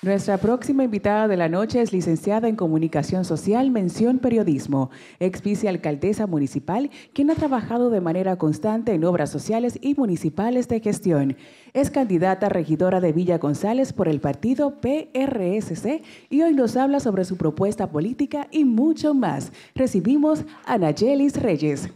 Nuestra próxima invitada de la noche es licenciada en Comunicación Social, mención periodismo, ex vicealcaldesa municipal, quien ha trabajado de manera constante en obras sociales y municipales de gestión. Es candidata regidora de Villa González por el partido PRSC y hoy nos habla sobre su propuesta política y mucho más. Recibimos a Nayelis Reyes.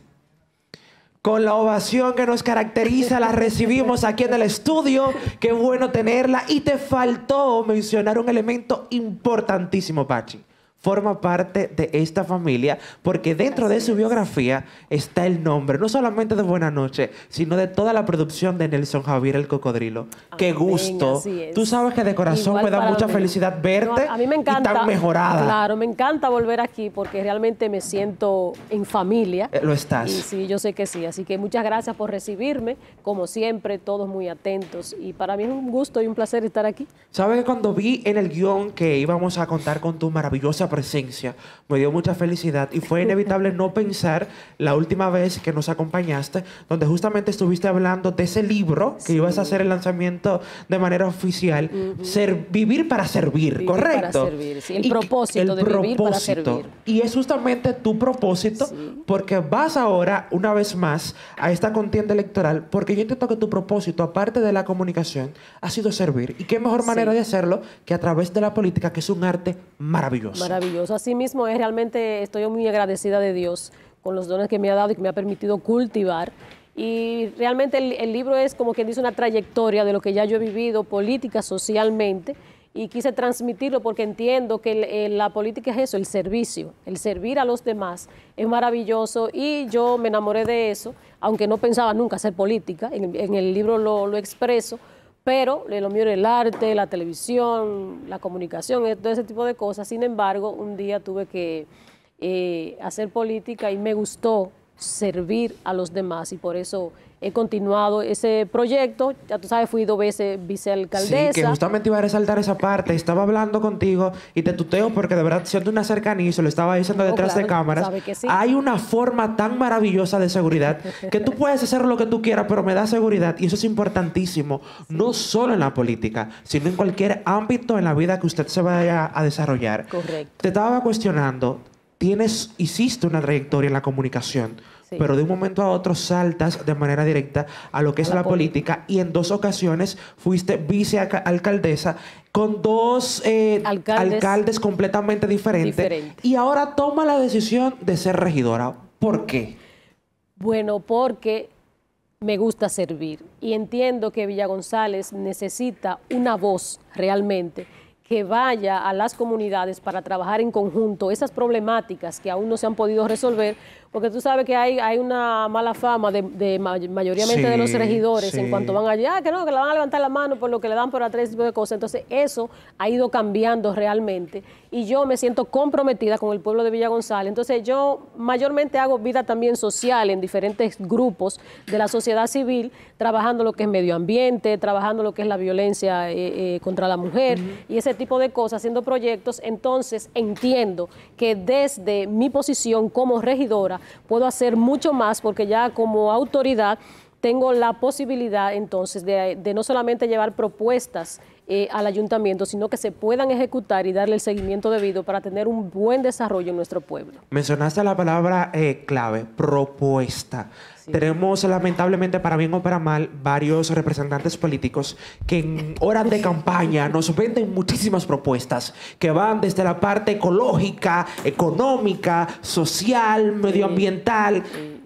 Con la ovación que nos caracteriza, la recibimos aquí en el estudio. Qué bueno tenerla. Y te faltó mencionar un elemento importantísimo, Pachi forma parte de esta familia, porque dentro de su biografía está el nombre, no solamente de Buena Noche sino de toda la producción de Nelson Javier el Cocodrilo. Qué gusto. Tú sabes que de corazón me da mucha felicidad verte a mí me encanta, y tan mejorada. Claro, me encanta volver aquí porque realmente me siento en familia. Eh, lo estás. sí, yo sé que sí. Así que muchas gracias por recibirme. Como siempre, todos muy atentos. Y para mí es un gusto y un placer estar aquí. Sabes que cuando vi en el guión que íbamos a contar con tu maravillosa presencia. Me dio mucha felicidad y fue inevitable no pensar la última vez que nos acompañaste, donde justamente estuviste hablando de ese libro que ibas a hacer el lanzamiento de manera oficial, ser, vivir para servir, correcto. Para servir, sí. El propósito de propósito. vivir para servir. Y es justamente tu propósito porque vas ahora una vez más a esta contienda electoral porque yo entiendo que tu propósito, aparte de la comunicación, ha sido servir. ¿Y qué mejor manera de hacerlo que a través de la política, que es un arte maravilloso? maravilloso. Así mismo es realmente, estoy muy agradecida de Dios con los dones que me ha dado y que me ha permitido cultivar. Y realmente el, libro es como quien dice una trayectoria de lo que ya yo he vivido política, socialmente, y quise transmitirlo porque entiendo que la política es eso, el servicio, el servir a los demás es maravilloso y yo me enamoré de eso, aunque no pensaba nunca hacer política, en, el libro lo expreso, pero lo mío era el arte, la televisión, la comunicación, eh, todo ese tipo de cosas. Sin embargo, un día tuve que eh, hacer política y me gustó servir a los demás y por eso he continuado ese proyecto. Ya tú sabes, fui dos veces vicealcaldesa. Sí, que justamente iba a resaltar esa parte. Estaba hablando contigo y te tuteo porque de verdad siendo una cercanía se lo estaba diciendo oh, detrás de cámaras. Hay una forma tan maravillosa de seguridad que tú puedes hacer lo que tú quieras, pero me da seguridad y eso es importantísimo, no solo en la política, sino en cualquier ámbito en la vida que usted se vaya a desarrollar. Correcto. Te estaba cuestionando, tienes, hiciste una trayectoria en la comunicación pero de un momento a otro saltas de manera directa a lo que es la, política. y en dos ocasiones fuiste vicealcaldesa con dos eh, alcaldes, completamente diferentes y ahora toma la decisión de ser regidora. ¿Por qué? Bueno, porque me gusta servir y entiendo que Villa González necesita una voz realmente que vaya a las comunidades para trabajar en conjunto esas problemáticas que aún no se han podido resolver, porque tú sabes que hay, hay una mala fama de, de de los regidores en cuanto van allá, ah, que no, que le van a levantar la mano por lo que le dan por atrás, tipo de cosas. Entonces, eso ha ido cambiando realmente y yo me siento comprometida con el pueblo de Villa González. Entonces, yo mayormente hago vida también social en diferentes grupos de la sociedad civil, trabajando lo que es medio ambiente, trabajando lo que es la violencia eh, eh, contra la mujer y ese tipo tipo de cosas, haciendo proyectos, entonces entiendo que desde mi posición como regidora puedo hacer mucho más porque ya como autoridad tengo la posibilidad entonces de, de no solamente llevar propuestas eh, al ayuntamiento, sino que se puedan ejecutar y darle el seguimiento debido para tener un buen desarrollo en nuestro pueblo. Mencionaste la palabra eh, clave, propuesta. Tenemos lamentablemente, para bien o para mal, varios representantes políticos que en horas de campaña nos venden muchísimas propuestas que van desde la parte ecológica, económica, social, medioambiental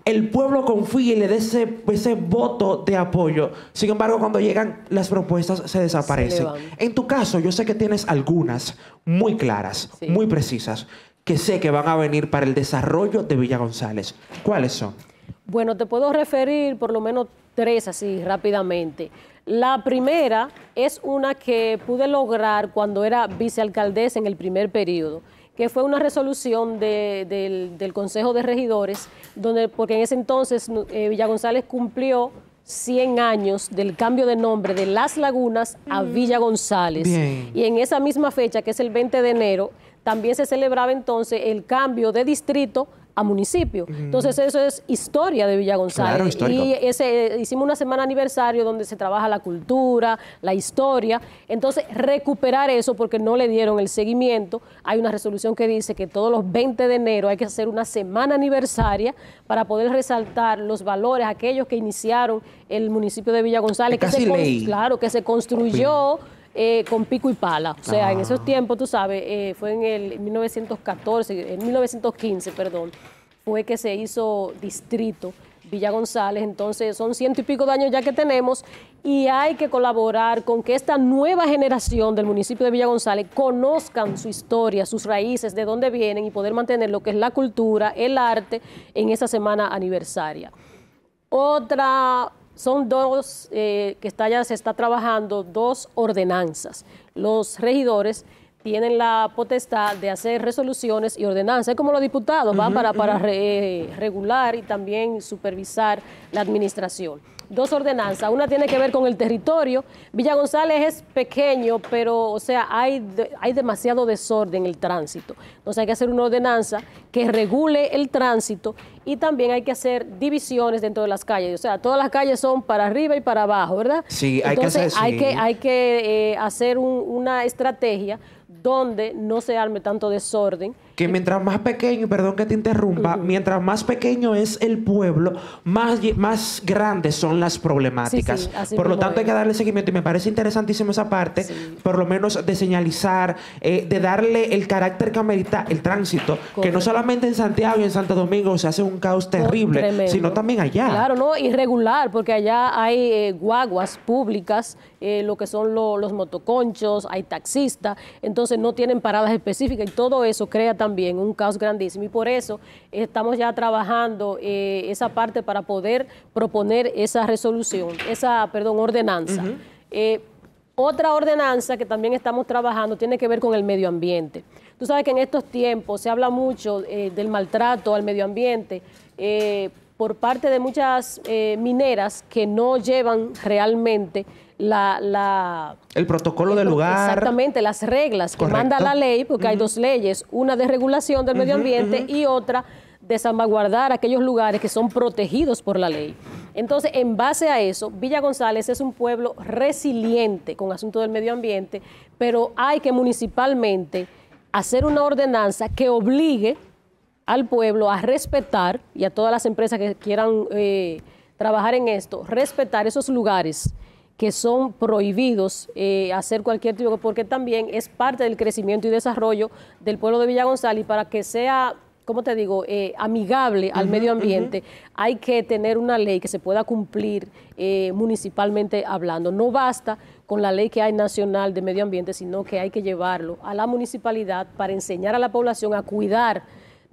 el pueblo confía y le dé ese, ese, voto de apoyo. Sin embargo, cuando llegan, las propuestas se desaparecen. en tu caso, yo sé que tienes algunas muy claras, muy precisas, que sé que van a venir para el desarrollo de Villa González. ¿Cuáles son? Bueno, te puedo referir por lo menos tres así rápidamente. La primera es una que pude lograr cuando era vicealcaldesa en el primer periodo que fue una resolución del, Consejo de Regidores, donde, porque en ese entonces eh, Villa González cumplió 100 años del cambio de nombre de Las Lagunas a Villa González. Y en esa misma fecha, que es el 20 de enero, también se celebraba entonces el cambio de distrito a municipio. Entonces eso es historia de Villa González. y ese, hicimos una semana aniversario donde se trabaja la cultura, la historia. Entonces recuperar eso porque no le dieron el seguimiento. Hay una resolución que dice que todos los 20 de enero hay que hacer una semana aniversaria para poder resaltar los valores, aquellos que iniciaron el municipio de Villa González, que, se, claro, que se construyó. Eh, con pico y pala. O sea, en ah. esos tiempos, tú sabes, eh, fue en el 1914, en 1915, perdón, fue que se hizo distrito. Villa González, entonces son ciento y pico de años ya que tenemos y hay que colaborar con que esta nueva generación del municipio de Villa González conozcan su historia, sus raíces, de dónde vienen y poder mantener lo que es la cultura, el arte en esa semana aniversaria. Otra son dos eh, que está, ya se está trabajando, dos ordenanzas. Los regidores tienen la potestad de hacer resoluciones y ordenanzas, como los diputados, para, eh, regular y también supervisar la administración dos ordenanzas. Una tiene que ver con el territorio. Villa González es pequeño, pero, o sea, hay, hay demasiado desorden en el tránsito. Entonces hay que hacer una ordenanza que regule el tránsito y también hay que hacer divisiones dentro de las calles. O sea, todas las calles son para arriba y para abajo, ¿verdad? Sí, hay que hacer, hay que, hay que eh, hacer una estrategia donde no se arme tanto desorden que mientras más pequeño, perdón que te interrumpa, mientras más pequeño es el pueblo, más, más grandes son las problemáticas. Por lo tanto, hay que darle seguimiento y me parece interesantísimo esa parte, por lo menos de señalizar, eh, de darle el carácter que amerita el tránsito, que no solamente en Santiago y en Santo Domingo se hace un caos oh, terrible, sino también allá. Claro, no, irregular, porque allá hay eh, guaguas públicas, eh, lo que son los motoconchos, hay taxistas, entonces no tienen paradas específicas y todo eso crea también también, un caos grandísimo. Y por eso estamos ya trabajando eh, esa parte para poder proponer esa resolución, esa, perdón, ordenanza. Eh, otra ordenanza que también estamos trabajando tiene que ver con el medio ambiente. Tú sabes que en estos tiempos se habla mucho eh, del maltrato al medio ambiente por parte de muchas mineras que no llevan realmente la, el protocolo del lugar. Exactamente, las reglas que manda la ley, porque hay dos leyes, una de regulación del medio ambiente y otra de salvaguardar aquellos lugares que son protegidos por la ley. Entonces, en base a eso, Villa González es un pueblo resiliente con asunto del medio ambiente, pero hay que municipalmente hacer una ordenanza que obligue al pueblo a respetar y a todas las empresas que quieran eh, trabajar en esto, respetar esos lugares que son prohibidos eh, hacer cualquier tipo, porque también es parte del crecimiento y desarrollo del pueblo de Villa González y para que sea como te digo?, eh, amigable al medio ambiente, hay que tener una ley que se pueda cumplir eh, municipalmente hablando. No basta con la ley que hay nacional de medio ambiente, sino que hay que llevarlo a la municipalidad para enseñar a la población a cuidar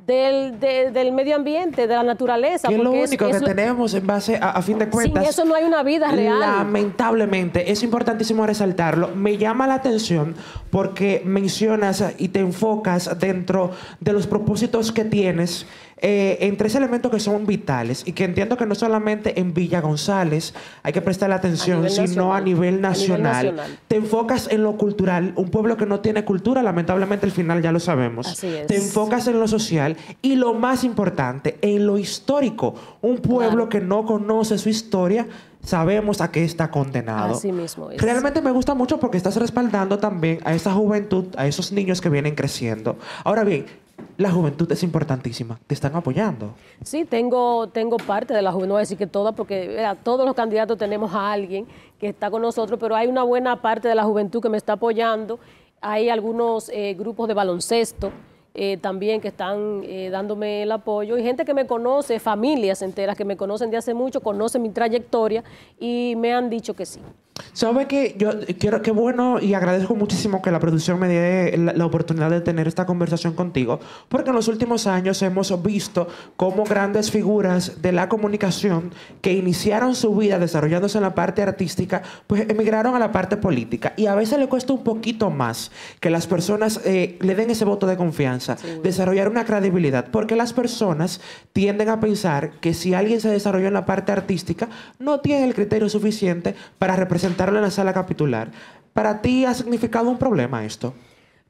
del, del medio ambiente, de la naturaleza. Y es lo único que tenemos en base, a, a, fin de cuentas. Sin eso no hay una vida real. Lamentablemente, es importantísimo resaltarlo. Me llama la atención porque mencionas y te enfocas dentro de los propósitos que tienes eh, en tres elementos que son vitales y que entiendo que no solamente en Villa González hay que prestarle atención, sino a, nivel nacional. Te enfocas en lo cultural, un pueblo que no tiene cultura, lamentablemente al final ya lo sabemos. Te enfocas en lo social y lo más importante, en lo histórico. Un pueblo que no conoce su historia sabemos a qué está condenado. Realmente me gusta mucho porque estás respaldando también a esa juventud, a esos niños que vienen creciendo. Ahora bien, la juventud es importantísima. Te están apoyando. Sí, tengo, tengo parte de la juventud, no voy a decir que toda, porque todos los candidatos tenemos a alguien que está con nosotros, pero hay una buena parte de la juventud que me está apoyando. Hay algunos eh, grupos de baloncesto. Eh, también que están eh, dándome el apoyo y gente que me conoce, familias enteras que me conocen de hace mucho, conocen mi trayectoria y me han dicho que sí. Sabe que yo quiero, qué bueno y agradezco muchísimo que la producción me dé la, oportunidad de tener esta conversación contigo, porque en los últimos años hemos visto cómo grandes figuras de la comunicación que iniciaron su vida desarrollándose en la parte artística, pues emigraron a la parte política. Y a veces le cuesta un poquito más que las personas eh, le den ese voto de confianza, desarrollar una credibilidad, porque las personas tienden a pensar que si alguien se desarrolló en la parte artística, no tiene el criterio suficiente para representar sentarlo en la sala capitular. ¿Para ti ha significado un problema esto?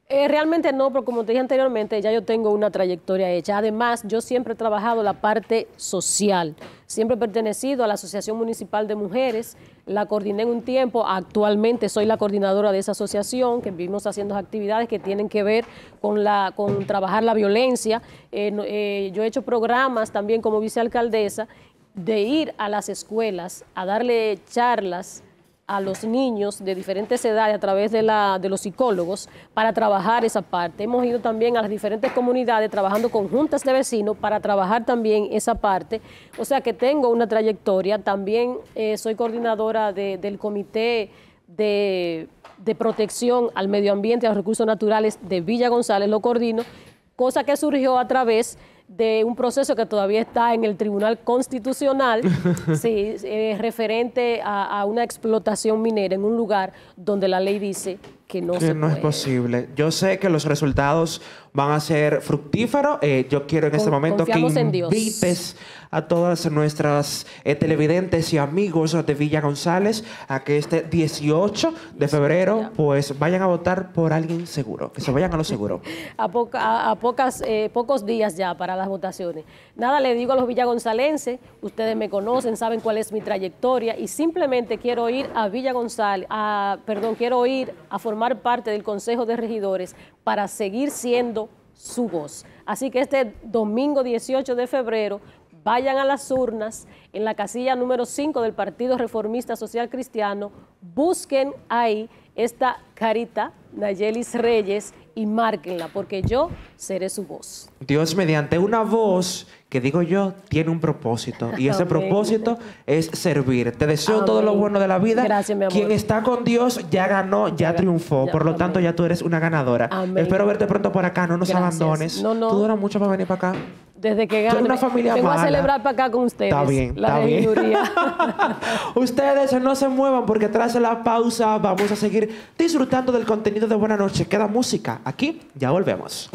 Eh, realmente no, pero como te dije anteriormente, ya yo tengo una trayectoria hecha. Además, yo siempre he trabajado la parte social. Siempre he pertenecido a la Asociación Municipal de Mujeres, la coordiné en un tiempo, actualmente soy la coordinadora de esa asociación, que vivimos haciendo actividades que tienen que ver con, la, con trabajar la violencia. Eh, eh, yo he hecho programas también como vicealcaldesa de ir a las escuelas a darle charlas a los niños de diferentes edades a través de, la, de los psicólogos para trabajar esa parte. Hemos ido también a las diferentes comunidades trabajando conjuntas de vecinos para trabajar también esa parte. O sea que tengo una trayectoria. También eh, soy coordinadora del comité de, de protección al medio ambiente y a los recursos naturales de Villa González, lo coordino, cosa que surgió a través de un proceso que todavía está en el Tribunal Constitucional, sí, eh, referente a, una explotación minera en un lugar donde la ley dice que no se es posible. Yo sé que los resultados van a ser fructíferos. Eh, yo quiero en este momento que invites a todas nuestras eh, televidentes y amigos de Villa González a que este 18 de febrero pues vayan a votar por alguien seguro, que se vayan a lo seguro. a, pocas, eh, pocos días ya para las votaciones. Nada, le digo a los villagonzalenses, ustedes me conocen, saben cuál es mi trayectoria y simplemente quiero ir a Villa González, a, perdón, quiero ir a formar parte del Consejo de Regidores para seguir siendo su voz. Así que este domingo 18 de febrero vayan a las urnas en la casilla número 5 del Partido Reformista Social Cristiano, busquen ahí esta carita, Nayelis Reyes, y márquenla, porque yo seré su voz. Dios, mediante una voz que digo yo, tiene un propósito. Y ese propósito es servir. Te deseo todo lo bueno de la vida. Gracias, mi amor. Quien está con Dios ya ganó, ya, triunfó. Por lo tanto, ya tú eres una ganadora. Espero verte pronto por acá. No nos abandones. No, no. Tú duras mucho para venir para acá desde que gané. una familia a celebrar para acá con ustedes. la está ustedes no se muevan porque tras la pausa vamos a seguir disfrutando del contenido de Buena Noche. Queda música aquí, ya volvemos.